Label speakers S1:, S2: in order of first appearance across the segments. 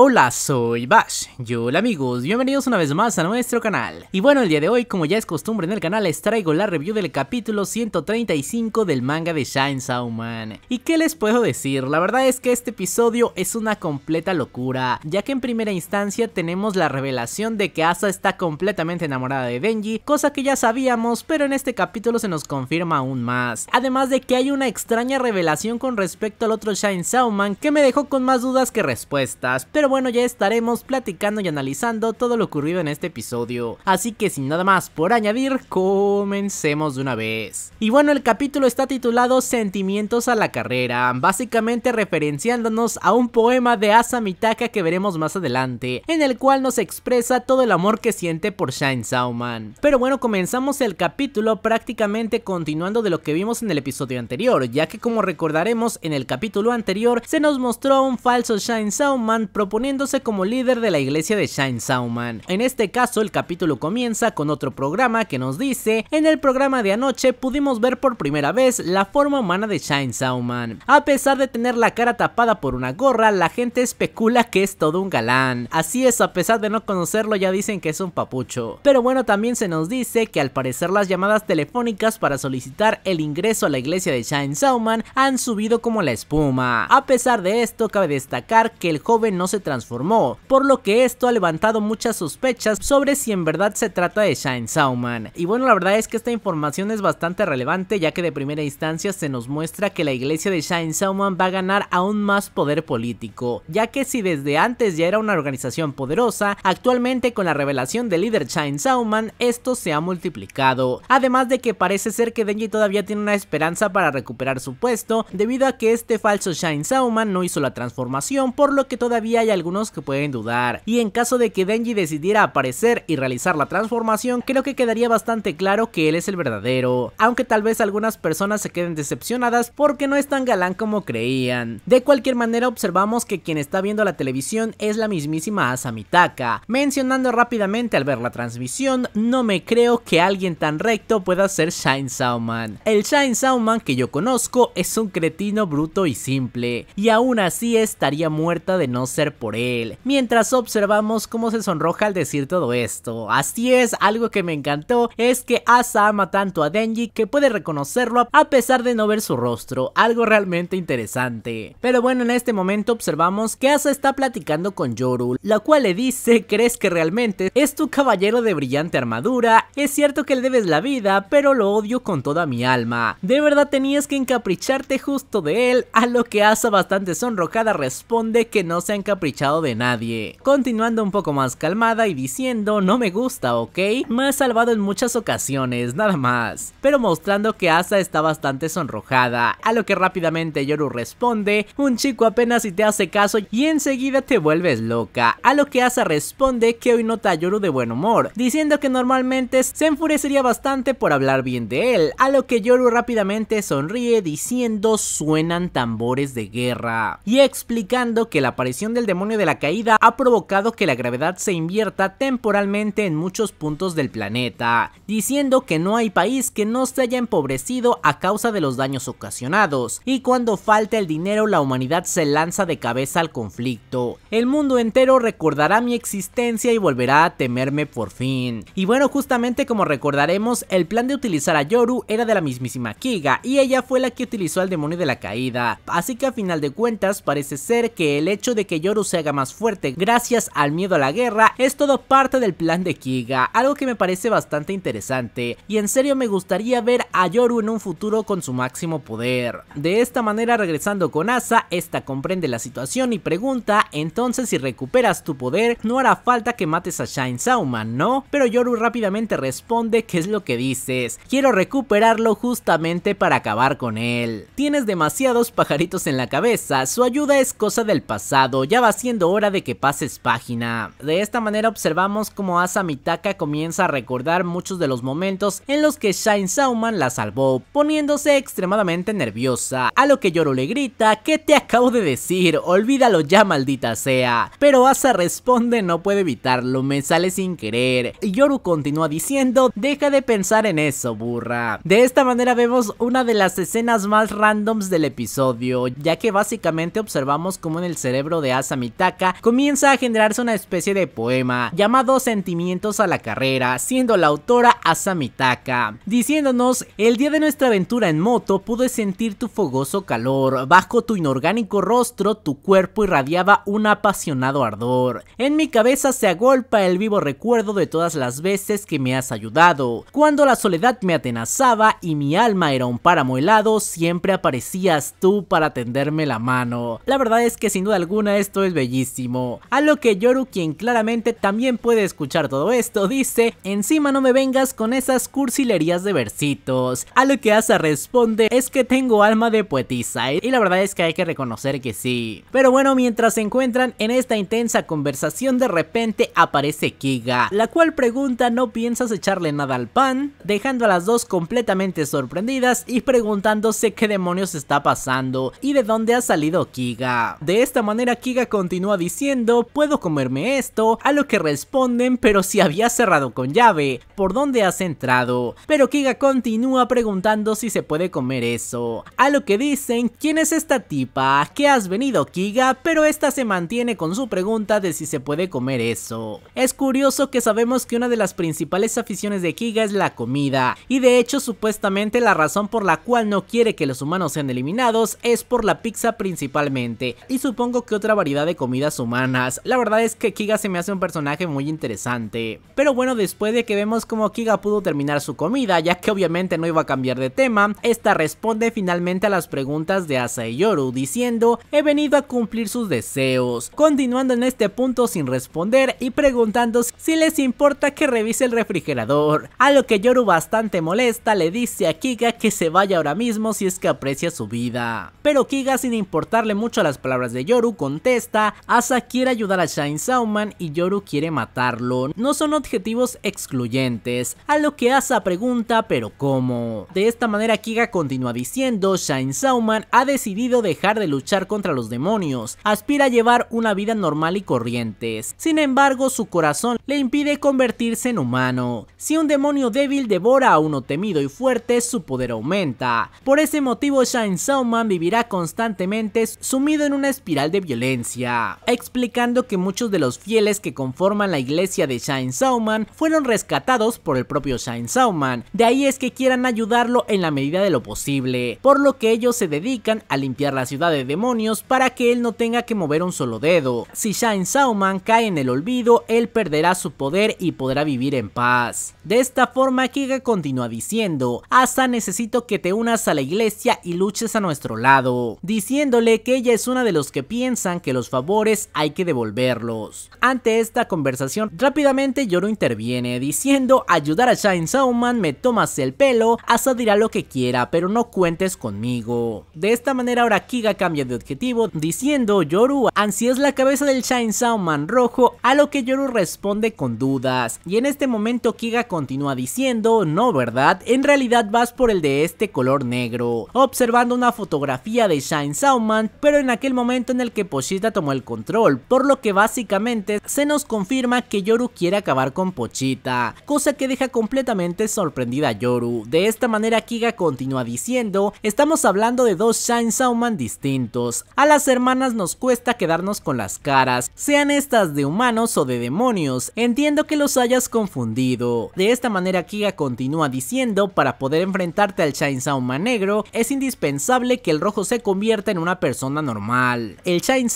S1: Hola, soy Bash. Yo, hola amigos, bienvenidos una vez más a nuestro canal. Y bueno, el día de hoy, como ya es costumbre en el canal, les traigo la review del capítulo 135 del manga de Shine Man. ¿Y qué les puedo decir? La verdad es que este episodio es una completa locura, ya que en primera instancia tenemos la revelación de que Asa está completamente enamorada de Denji, cosa que ya sabíamos, pero en este capítulo se nos confirma aún más. Además de que hay una extraña revelación con respecto al otro Shine Man que me dejó con más dudas que respuestas, pero bueno, ya estaremos platicando y analizando todo lo ocurrido en este episodio. Así que sin nada más por añadir, comencemos de una vez. Y bueno, el capítulo está titulado Sentimientos a la carrera, básicamente referenciándonos a un poema de Asamitaka que veremos más adelante, en el cual nos expresa todo el amor que siente por Shine Sauman. Pero bueno, comenzamos el capítulo prácticamente continuando de lo que vimos en el episodio anterior, ya que como recordaremos en el capítulo anterior se nos mostró un falso Shine Sauman proponiendo poniéndose como líder de la iglesia de Shine Sauman. En este caso el capítulo comienza con otro programa que nos dice, en el programa de anoche pudimos ver por primera vez la forma humana de Shine Sauman. A pesar de tener la cara tapada por una gorra, la gente especula que es todo un galán. Así es, a pesar de no conocerlo ya dicen que es un papucho. Pero bueno, también se nos dice que al parecer las llamadas telefónicas para solicitar el ingreso a la iglesia de Shine Sauman han subido como la espuma. A pesar de esto, cabe destacar que el joven no se transformó, por lo que esto ha levantado muchas sospechas sobre si en verdad se trata de Shine Sauman. Y bueno, la verdad es que esta información es bastante relevante ya que de primera instancia se nos muestra que la iglesia de Shine Sauman va a ganar aún más poder político, ya que si desde antes ya era una organización poderosa, actualmente con la revelación del líder Shine Sauman, esto se ha multiplicado. Además de que parece ser que Denji todavía tiene una esperanza para recuperar su puesto, debido a que este falso Shine Sauman no hizo la transformación, por lo que todavía algunos que pueden dudar, y en caso de que Denji decidiera aparecer y realizar la transformación, creo que quedaría bastante claro que él es el verdadero, aunque tal vez algunas personas se queden decepcionadas porque no es tan galán como creían. De cualquier manera observamos que quien está viendo la televisión es la mismísima Asamitaka, mencionando rápidamente al ver la transmisión, no me creo que alguien tan recto pueda ser Shine Sauman. El Shine Sauman que yo conozco es un cretino bruto y simple, y aún así estaría muerta de no ser por él, mientras observamos cómo se sonroja al decir todo esto. Así es, algo que me encantó es que Asa ama tanto a Denji que puede reconocerlo a pesar de no ver su rostro, algo realmente interesante. Pero bueno, en este momento observamos que Asa está platicando con Yoru, la cual le dice, ¿crees que realmente es tu caballero de brillante armadura? Es cierto que le debes la vida, pero lo odio con toda mi alma. De verdad tenías que encapricharte justo de él, a lo que Asa bastante sonrojada responde que no se ha de nadie. Continuando un poco más calmada y diciendo no me gusta, ok, me ha salvado en muchas ocasiones, nada más. Pero mostrando que Asa está bastante sonrojada, a lo que rápidamente Yoru responde, un chico apenas si te hace caso y enseguida te vuelves loca, a lo que Asa responde que hoy nota a Yoru de buen humor, diciendo que normalmente se enfurecería bastante por hablar bien de él, a lo que Yoru rápidamente sonríe diciendo suenan tambores de guerra y explicando que la aparición del demonio de la caída ha provocado que la gravedad se invierta temporalmente en muchos puntos del planeta, diciendo que no hay país que no se haya empobrecido a causa de los daños ocasionados, y cuando falta el dinero la humanidad se lanza de cabeza al conflicto. El mundo entero recordará mi existencia y volverá a temerme por fin. Y bueno, justamente como recordaremos, el plan de utilizar a Yoru era de la mismísima Kiga, y ella fue la que utilizó al demonio de la caída, así que a final de cuentas parece ser que el hecho de que Yoru se haga más fuerte gracias al miedo a la guerra es todo parte del plan de Kiga, algo que me parece bastante interesante y en serio me gustaría ver a Yoru en un futuro con su máximo poder. De esta manera regresando con Asa, esta comprende la situación y pregunta, entonces si recuperas tu poder no hará falta que mates a Shine Sauman, ¿no? Pero Yoru rápidamente responde qué es lo que dices, quiero recuperarlo justamente para acabar con él. Tienes demasiados pajaritos en la cabeza, su ayuda es cosa del pasado, ya vas Haciendo hora de que pases página. De esta manera observamos cómo Asa Mitaka comienza a recordar muchos de los momentos en los que Shine Sauman la salvó, poniéndose extremadamente nerviosa, a lo que Yoru le grita, ¿qué te acabo de decir? Olvídalo ya maldita sea. Pero Asa responde, no puede evitarlo, me sale sin querer. Y Yoru continúa diciendo, deja de pensar en eso, burra. De esta manera vemos una de las escenas más randoms del episodio, ya que básicamente observamos cómo en el cerebro de Asa Mitaka Mitaka, comienza a generarse una especie de poema llamado Sentimientos a la carrera, siendo la autora Asamitaka, diciéndonos, el día de nuestra aventura en moto pude sentir tu fogoso calor, bajo tu inorgánico rostro tu cuerpo irradiaba un apasionado ardor, en mi cabeza se agolpa el vivo recuerdo de todas las veces que me has ayudado, cuando la soledad me atenazaba y mi alma era un páramo helado, siempre aparecías tú para tenderme la mano. La verdad es que sin duda alguna esto es bellísimo. A lo que Yoru, quien claramente también puede escuchar todo esto, dice, encima no me vengas con esas cursilerías de versitos. A lo que Asa responde, es que tengo alma de poetisa, ¿eh? y la verdad es que hay que reconocer que sí. Pero bueno, mientras se encuentran en esta intensa conversación, de repente aparece Kiga, la cual pregunta, ¿no piensas echarle nada al pan? Dejando a las dos completamente sorprendidas y preguntándose qué demonios está pasando y de dónde ha salido Kiga. De esta manera Kiga continúa diciendo, puedo comerme esto, a lo que responden, pero si había cerrado con llave, ¿por dónde has entrado? Pero Kiga continúa preguntando si se puede comer eso, a lo que dicen, ¿quién es esta tipa? ¿Qué has venido Kiga? Pero esta se mantiene con su pregunta de si se puede comer eso. Es curioso que sabemos que una de las principales aficiones de Kiga es la comida, y de hecho supuestamente la razón por la cual no quiere que los humanos sean eliminados es por la pizza principalmente, y supongo que otra variedad de comidas humanas. La verdad es que Kiga se me hace un personaje muy interesante. Pero bueno, después de que vemos cómo Kiga pudo terminar su comida, ya que obviamente no iba a cambiar de tema, esta responde finalmente a las preguntas de Asa y Yoru diciendo, he venido a cumplir sus deseos. Continuando en este punto sin responder y preguntando si les importa que revise el refrigerador. A lo que Yoru bastante molesta le dice a Kiga que se vaya ahora mismo si es que aprecia su vida. Pero Kiga sin importarle mucho las palabras de Yoru contesta Asa quiere ayudar a Shine Sauman y Yoru quiere matarlo. No son objetivos excluyentes, a lo que Asa pregunta pero ¿cómo? De esta manera Kiga continúa diciendo, Shine Sauman ha decidido dejar de luchar contra los demonios, aspira a llevar una vida normal y corriente. Sin embargo, su corazón le impide convertirse en humano. Si un demonio débil devora a uno temido y fuerte, su poder aumenta. Por ese motivo, Shine Sauman vivirá constantemente sumido en una espiral de violencia explicando que muchos de los fieles que conforman la iglesia de Shine Sauman fueron rescatados por el propio Shine Sauman, de ahí es que quieran ayudarlo en la medida de lo posible, por lo que ellos se dedican a limpiar la ciudad de demonios para que él no tenga que mover un solo dedo. Si Shine Sauman cae en el olvido, él perderá su poder y podrá vivir en paz. De esta forma, Kiga continúa diciendo, hasta necesito que te unas a la iglesia y luches a nuestro lado, diciéndole que ella es una de los que piensan que los favores hay que devolverlos. Ante esta conversación, rápidamente Yoru interviene diciendo ayudar a Shine Sauman me tomas el pelo, Asa dirá lo que quiera pero no cuentes conmigo. De esta manera ahora Kiga cambia de objetivo diciendo Yoru Ansi es la cabeza del Shine Sauman rojo a lo que Yoru responde con dudas y en este momento Kiga continúa diciendo no verdad en realidad vas por el de este color negro observando una fotografía de Shine Sauman pero en aquel momento en el que Poshita tomó el control, por lo que básicamente se nos confirma que Yoru quiere acabar con Pochita, cosa que deja completamente sorprendida a Yoru. De esta manera Kiga continúa diciendo, estamos hablando de dos Shine distintos, a las hermanas nos cuesta quedarnos con las caras, sean estas de humanos o de demonios, entiendo que los hayas confundido. De esta manera Kiga continúa diciendo, para poder enfrentarte al Shine negro, es indispensable que el rojo se convierta en una persona normal. El Shine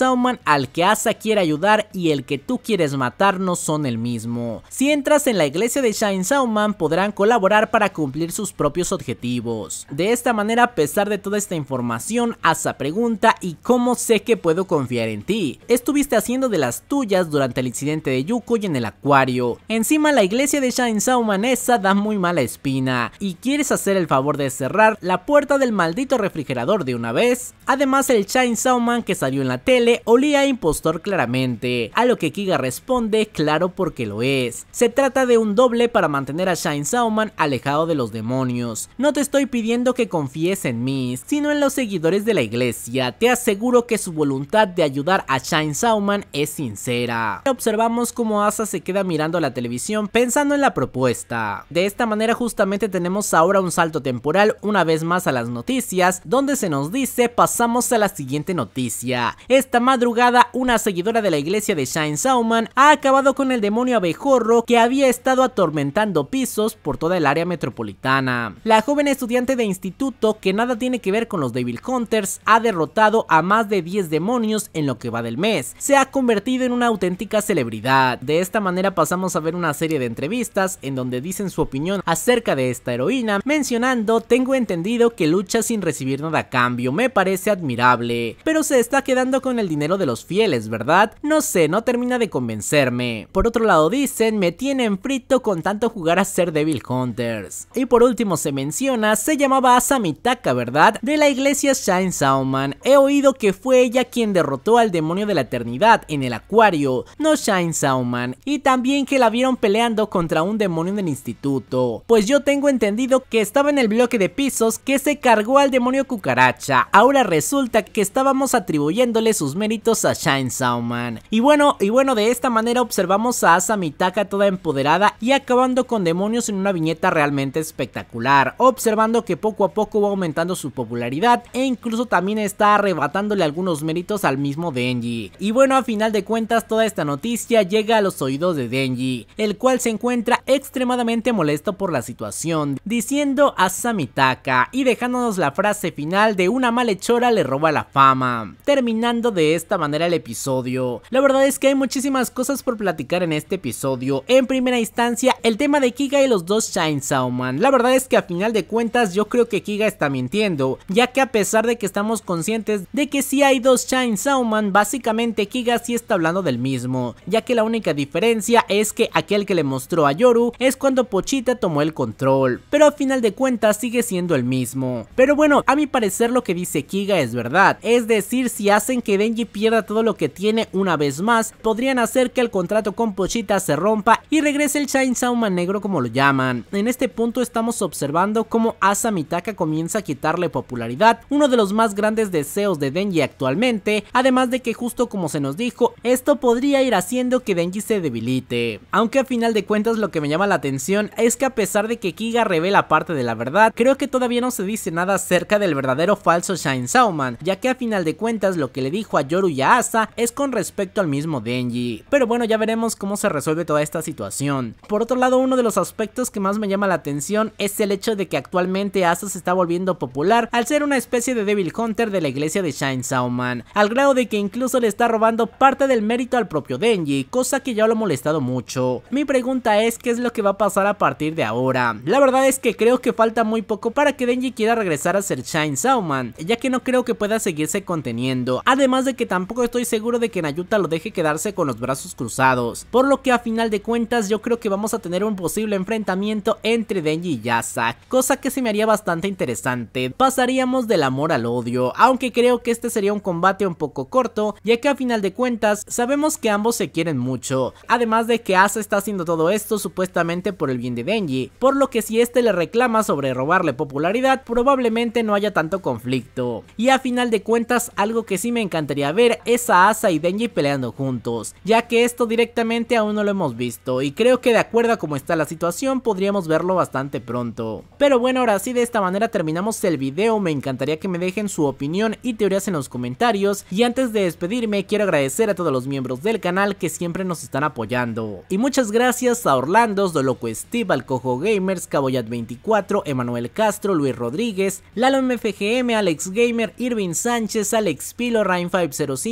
S1: al que Asa quiere ayudar y el que tú quieres matar no son el mismo. Si entras en la iglesia de Shine Sauman podrán colaborar para cumplir sus propios objetivos. De esta manera, a pesar de toda esta información, Asa pregunta ¿y cómo sé que puedo confiar en ti? Estuviste haciendo de las tuyas durante el incidente de Yuko y en el acuario. Encima la iglesia de Shine Sauman esa da muy mala espina y quieres hacer el favor de cerrar la puerta del maldito refrigerador de una vez. Además el Shine Sauman que salió en la tele oli a impostor claramente, a lo que Kiga responde claro porque lo es. Se trata de un doble para mantener a Shine Sauman alejado de los demonios. No te estoy pidiendo que confíes en mí, sino en los seguidores de la iglesia. Te aseguro que su voluntad de ayudar a Shine Sauman es sincera. Observamos cómo Asa se queda mirando la televisión pensando en la propuesta. De esta manera justamente tenemos ahora un salto temporal una vez más a las noticias, donde se nos dice pasamos a la siguiente noticia. Esta madrugada una seguidora de la iglesia de Shine Sauman, ha acabado con el demonio abejorro que había estado atormentando pisos por toda el área metropolitana. La joven estudiante de instituto, que nada tiene que ver con los Devil Hunters, ha derrotado a más de 10 demonios en lo que va del mes. Se ha convertido en una auténtica celebridad. De esta manera pasamos a ver una serie de entrevistas en donde dicen su opinión acerca de esta heroína, mencionando, tengo entendido que lucha sin recibir nada a cambio, me parece admirable, pero se está quedando con el dinero de de los fieles, ¿verdad? No sé, no termina de convencerme. Por otro lado dicen, me tienen frito con tanto jugar a ser Devil Hunters. Y por último se menciona, se llamaba Asamitaka, ¿verdad? De la iglesia Shine Sauman. He oído que fue ella quien derrotó al demonio de la eternidad en el acuario, no Shine Sauman. Y también que la vieron peleando contra un demonio del instituto. Pues yo tengo entendido que estaba en el bloque de pisos que se cargó al demonio cucaracha. Ahora resulta que estábamos atribuyéndole sus méritos a Shine Sauman Y bueno, y bueno, de esta manera observamos a Asamitaka toda empoderada y acabando con demonios en una viñeta realmente espectacular, observando que poco a poco va aumentando su popularidad e incluso también está arrebatándole algunos méritos al mismo Denji. Y bueno, a final de cuentas toda esta noticia llega a los oídos de Denji, el cual se encuentra extremadamente molesto por la situación, diciendo a Samitaka y dejándonos la frase final de una malhechora le roba la fama, terminando de esta manera el episodio. La verdad es que hay muchísimas cosas por platicar en este episodio. En primera instancia, el tema de Kiga y los dos Shine Sauman La verdad es que a final de cuentas yo creo que Kiga está mintiendo, ya que a pesar de que estamos conscientes de que si hay dos Shine Sauman, básicamente Kiga sí está hablando del mismo, ya que la única diferencia es que aquel que le mostró a Yoru es cuando Pochita tomó el control, pero a final de cuentas sigue siendo el mismo. Pero bueno, a mi parecer lo que dice Kiga es verdad, es decir, si hacen que Denji pierda a todo lo que tiene una vez más, podrían hacer que el contrato con Pochita se rompa y regrese el Shine Sauman negro como lo llaman. En este punto estamos observando cómo Asa Mitaka comienza a quitarle popularidad, uno de los más grandes deseos de Denji actualmente, además de que justo como se nos dijo, esto podría ir haciendo que Denji se debilite. Aunque a final de cuentas lo que me llama la atención es que a pesar de que Kiga revela parte de la verdad, creo que todavía no se dice nada acerca del verdadero falso Shine Sauman, ya que a final de cuentas lo que le dijo a Yoru y Asa es con respecto al mismo Denji, pero bueno ya veremos cómo se resuelve toda esta situación. Por otro lado uno de los aspectos que más me llama la atención es el hecho de que actualmente Asa se está volviendo popular al ser una especie de Devil Hunter de la iglesia de Shine Sauman, al grado de que incluso le está robando parte del mérito al propio Denji, cosa que ya lo ha molestado mucho. Mi pregunta es qué es lo que va a pasar a partir de ahora. La verdad es que creo que falta muy poco para que Denji quiera regresar a ser Shine Sauman, ya que no creo que pueda seguirse conteniendo, además de que tampoco estoy seguro de que Nayuta lo deje quedarse con los brazos cruzados, por lo que a final de cuentas yo creo que vamos a tener un posible enfrentamiento entre Denji y Yasa, cosa que se me haría bastante interesante. Pasaríamos del amor al odio, aunque creo que este sería un combate un poco corto, ya que a final de cuentas sabemos que ambos se quieren mucho, además de que Asa está haciendo todo esto supuestamente por el bien de Denji, por lo que si este le reclama sobre robarle popularidad, probablemente no haya tanto conflicto. Y a final de cuentas, algo que sí me encantaría ver esa Asa y Denji peleando juntos, ya que esto directamente aún no lo hemos visto y creo que de acuerdo a cómo está la situación podríamos verlo bastante pronto. Pero bueno, ahora sí de esta manera terminamos el video, me encantaría que me dejen su opinión y teorías en los comentarios y antes de despedirme quiero agradecer a todos los miembros del canal que siempre nos están apoyando. Y muchas gracias a Orlando, Doloco Steve, Alcojo Gamers, Caboyat24, Emanuel Castro, Luis Rodríguez, Lalo MFGM, Alex Gamer, Irving Sánchez, Alex Pilo, Rain505,